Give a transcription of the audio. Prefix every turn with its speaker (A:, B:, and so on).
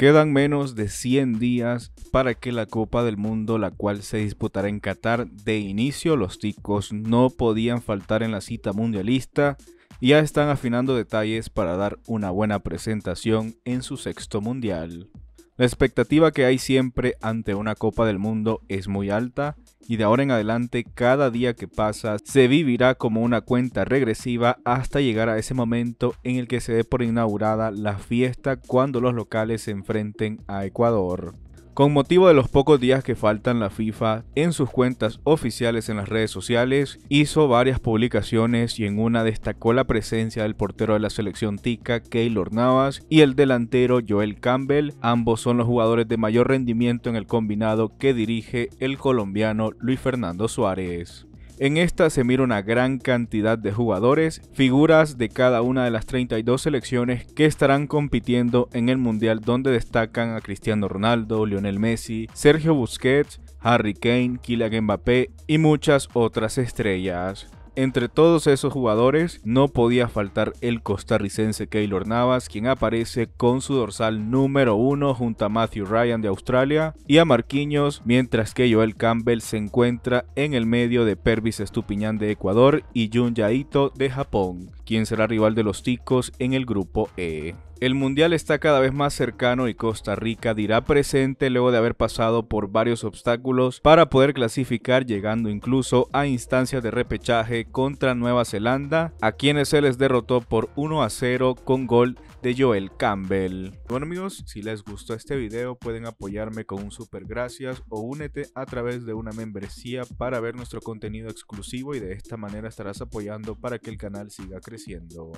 A: Quedan menos de 100 días para que la Copa del Mundo, la cual se disputará en Qatar de inicio, los ticos no podían faltar en la cita mundialista. Ya están afinando detalles para dar una buena presentación en su sexto mundial. La expectativa que hay siempre ante una Copa del Mundo es muy alta y de ahora en adelante cada día que pasa se vivirá como una cuenta regresiva hasta llegar a ese momento en el que se dé por inaugurada la fiesta cuando los locales se enfrenten a Ecuador. Con motivo de los pocos días que faltan, la FIFA en sus cuentas oficiales en las redes sociales hizo varias publicaciones y en una destacó la presencia del portero de la selección tica, Keylor Navas, y el delantero Joel Campbell. Ambos son los jugadores de mayor rendimiento en el combinado que dirige el colombiano Luis Fernando Suárez. En esta se mira una gran cantidad de jugadores, figuras de cada una de las 32 selecciones que estarán compitiendo en el Mundial donde destacan a Cristiano Ronaldo, Lionel Messi, Sergio Busquets, Harry Kane, Kylian Mbappé y muchas otras estrellas. Entre todos esos jugadores no podía faltar el costarricense Keylor Navas, quien aparece con su dorsal número uno junto a Matthew Ryan de Australia y a Marquinhos, mientras que Joel Campbell se encuentra en el medio de Pervis Estupiñán de Ecuador y Jun Yaito de Japón, quien será rival de los Ticos en el grupo E. El Mundial está cada vez más cercano y Costa Rica dirá presente luego de haber pasado por varios obstáculos para poder clasificar llegando incluso a instancias de repechaje contra Nueva Zelanda, a quienes se les derrotó por 1 a 0 con gol de Joel Campbell. Bueno amigos, si les gustó este video pueden apoyarme con un super gracias o únete a través de una membresía para ver nuestro contenido exclusivo y de esta manera estarás apoyando para que el canal siga creciendo.